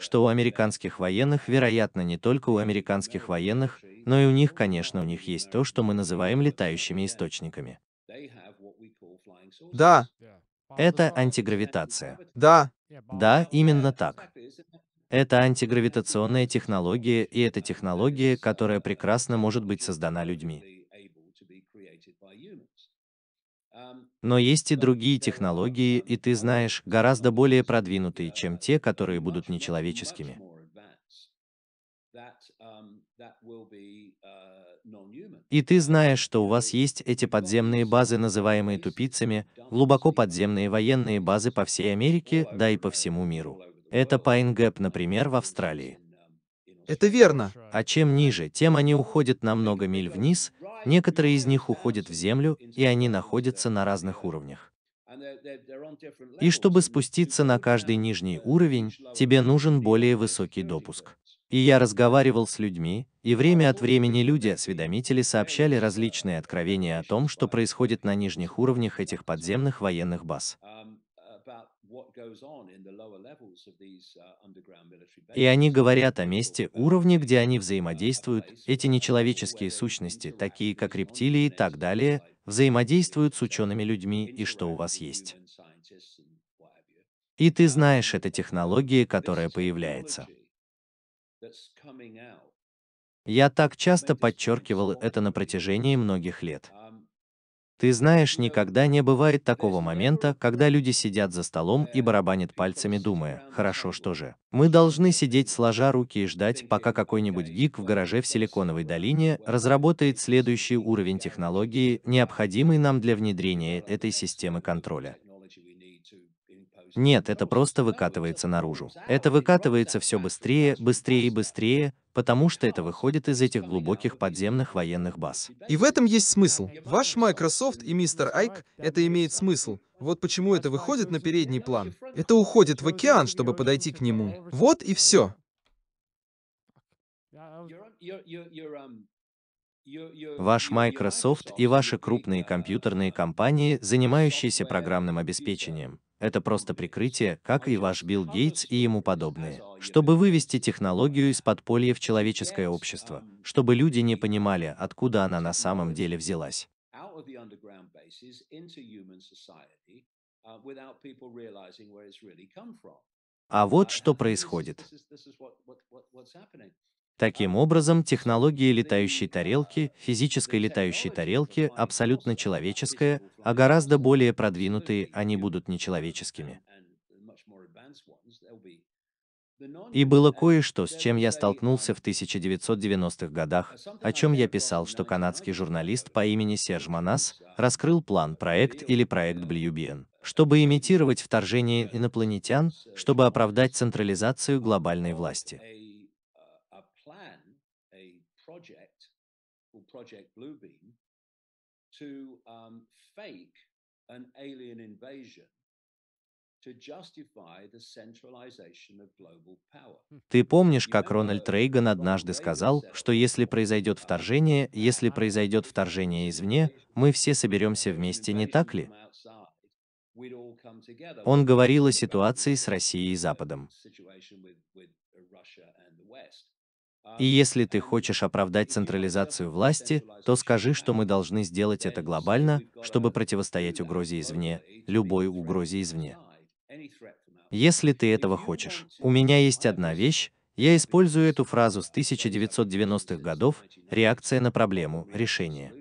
что у американских военных, вероятно, не только у американских военных, но и у них, конечно, у них есть то, что мы называем летающими источниками. Да. Это антигравитация. Да. Да, именно так. Это антигравитационная технология, и это технология, которая прекрасно может быть создана людьми. Но есть и другие технологии, и ты знаешь, гораздо более продвинутые, чем э, те, которые будут нечеловеческими. Um, uh, и ты знаешь, что у вас есть эти подземные базы, называемые тупицами, глубоко подземные военные базы по всей Америке, да и по всему миру. Это Pine Gap, например, в Австралии. Это верно. А чем ниже, тем они уходят на много миль вниз, некоторые из них уходят в землю, и они находятся на разных уровнях. И чтобы спуститься на каждый нижний уровень, тебе нужен более высокий допуск. И я разговаривал с людьми, и время от времени люди-осведомители сообщали различные откровения о том, что происходит на нижних уровнях этих подземных военных баз. Uh, и они говорят о месте, uh, уровне, где они uh, взаимодействуют, эти нечеловеческие сущности, такие как рептилии и так далее, взаимодействуют с учеными-людьми и что у вас есть. И ты um, знаешь, это технология, которая появляется. Я так часто подчеркивал это на протяжении многих лет. Ты знаешь, никогда не бывает такого момента, когда люди сидят за столом и барабанят пальцами, думая, хорошо, что же. Мы должны сидеть сложа руки и ждать, пока какой-нибудь гик в гараже в Силиконовой долине разработает следующий уровень технологии, необходимый нам для внедрения этой системы контроля. Нет, это просто выкатывается наружу. Это выкатывается все быстрее, быстрее и быстрее, потому что это выходит из этих глубоких подземных военных баз. И в этом есть смысл. Ваш Microsoft и мистер Айк — это имеет смысл. Вот почему это выходит на передний план. Это уходит в океан, чтобы подойти к нему. Вот и все. Ваш Microsoft и ваши крупные компьютерные компании, занимающиеся программным обеспечением, это просто прикрытие, как и ваш Билл Гейтс и ему подобные, чтобы вывести технологию из подполья в человеческое общество, um, чтобы люди не понимали, откуда она на самом деле взялась. Uh, а вот что происходит. Таким образом, технологии летающей тарелки, физической летающей тарелки абсолютно человеческая, а гораздо более продвинутые они будут нечеловеческими. И было кое-что, с чем я столкнулся в 1990-х годах, о чем я писал, что канадский журналист по имени Серж Манас раскрыл план проект или проект Блюбиен, чтобы имитировать вторжение инопланетян, чтобы оправдать централизацию глобальной власти. Project Bluebeam to um, fake an alien invasion Ты помнишь, как Рональд Рейган однажды сказал, что если произойдет вторжение, если произойдет вторжение извне, мы все соберемся вместе, не так ли? Он говорил о ситуации с Россией и Западом. И если ты хочешь оправдать централизацию власти, то скажи, что мы должны сделать это глобально, чтобы противостоять угрозе извне, любой угрозе извне. Если ты этого хочешь. У меня есть одна вещь, я использую эту фразу с 1990-х годов, реакция на проблему, решение.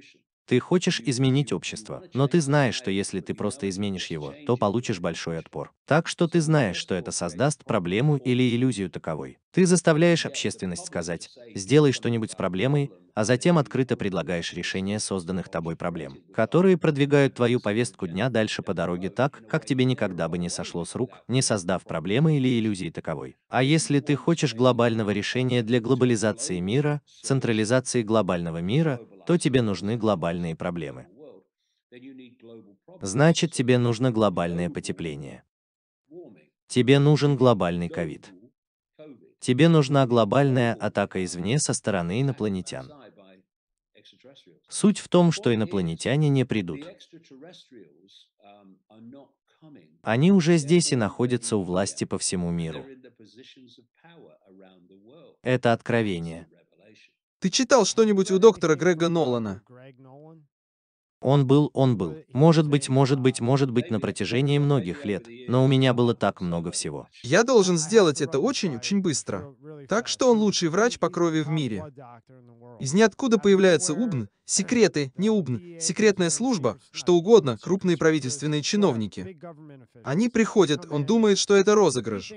Ты хочешь изменить общество, но ты знаешь, что если ты просто изменишь его, то получишь большой отпор. Так что ты знаешь, что это создаст проблему или иллюзию таковой. Ты заставляешь общественность сказать «сделай что-нибудь с проблемой», а затем открыто предлагаешь решение созданных тобой проблем, которые продвигают твою повестку дня дальше по дороге так, как тебе никогда бы не сошло с рук, не создав проблемы или иллюзии таковой. А если ты хочешь глобального решения для глобализации мира, централизации глобального мира, то тебе нужны глобальные проблемы. Значит, тебе нужно глобальное потепление. Тебе нужен глобальный ковид. Тебе нужна глобальная атака извне со стороны инопланетян. Суть в том, что инопланетяне не придут. Они уже здесь и находятся у власти по всему миру. Это откровение. Ты читал что-нибудь у доктора Грега Нолана? Он был, он был. Может быть, может быть, может быть на протяжении многих лет, но у меня было так много всего. Я должен сделать это очень-очень быстро. Так что он лучший врач по крови в мире. Из ниоткуда появляется Убн, Секреты, неубн, секретная служба, что угодно, крупные правительственные чиновники. Они приходят, он думает, что это розыгрыш.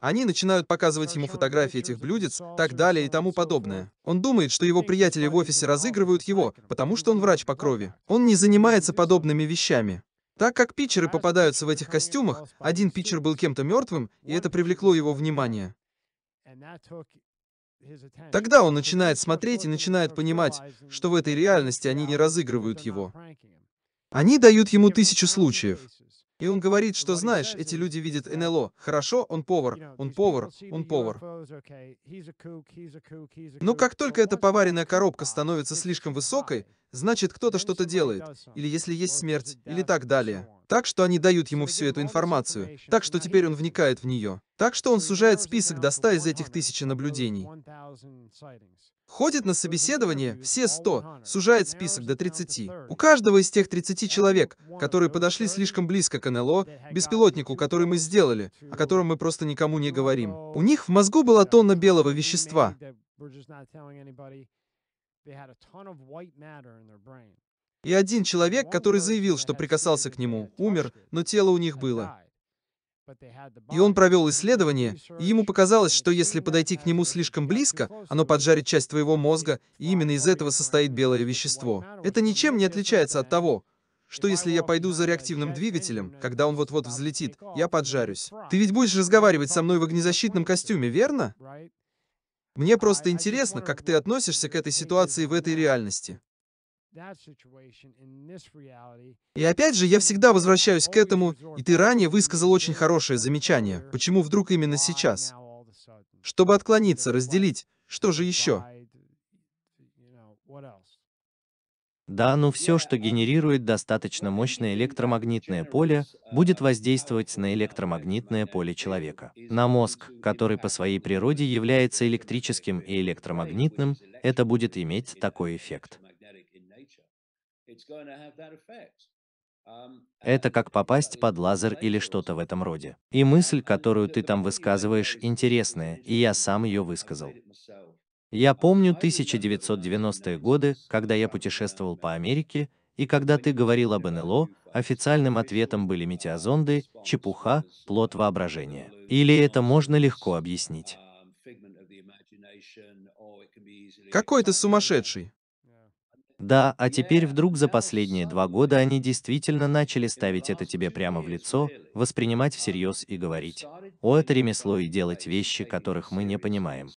Они начинают показывать ему фотографии этих блюдец, так далее и тому подобное. Он думает, что его приятели в офисе разыгрывают его, потому что он врач по крови. Он не занимается подобными вещами. Так как питчеры попадаются в этих костюмах, один питчер был кем-то мертвым, и это привлекло его внимание. Тогда он начинает смотреть и начинает понимать, что в этой реальности они не разыгрывают его. Они дают ему тысячу случаев. И он говорит, что знаешь, эти люди видят НЛО. Хорошо, он повар, он повар, он повар. Но как только эта поваренная коробка становится слишком высокой, значит кто-то что-то делает, или если есть смерть, или так далее. Так что они дают ему всю эту информацию, так что теперь он вникает в нее. Так что он сужает список до 100 из этих тысячи наблюдений. Ходит на собеседование все 100, сужает список до 30. У каждого из тех 30 человек, которые подошли слишком близко к НЛО, беспилотнику, который мы сделали, о котором мы просто никому не говорим, у них в мозгу была тонна белого вещества. И один человек, который заявил, что прикасался к нему, умер, но тело у них было. И он провел исследование, и ему показалось, что если подойти к нему слишком близко, оно поджарит часть твоего мозга, и именно из этого состоит белое вещество. Это ничем не отличается от того, что если я пойду за реактивным двигателем, когда он вот-вот взлетит, я поджарюсь. Ты ведь будешь разговаривать со мной в огнезащитном костюме, верно? Мне просто интересно, как ты относишься к этой ситуации в этой реальности. И опять же, я всегда возвращаюсь к этому, и ты ранее высказал очень хорошее замечание, почему вдруг именно сейчас? Чтобы отклониться, разделить, что же еще? Да, но ну все, что генерирует достаточно мощное электромагнитное поле, будет воздействовать на электромагнитное поле человека. На мозг, который по своей природе является электрическим и электромагнитным, это будет иметь такой эффект. Um, это как попасть под лазер или что-то в этом роде. И мысль, которую ты там высказываешь, интересная, и я сам ее высказал. Я помню 1990-е годы, когда я путешествовал по Америке, и когда ты говорил об НЛО, официальным ответом были метеозонды, чепуха, плод воображения. Или это можно легко объяснить? Um, Какой ты сумасшедший. Да, а теперь вдруг за последние два года они действительно начали ставить это тебе прямо в лицо, воспринимать всерьез и говорить, о, это ремесло и делать вещи, которых мы не понимаем.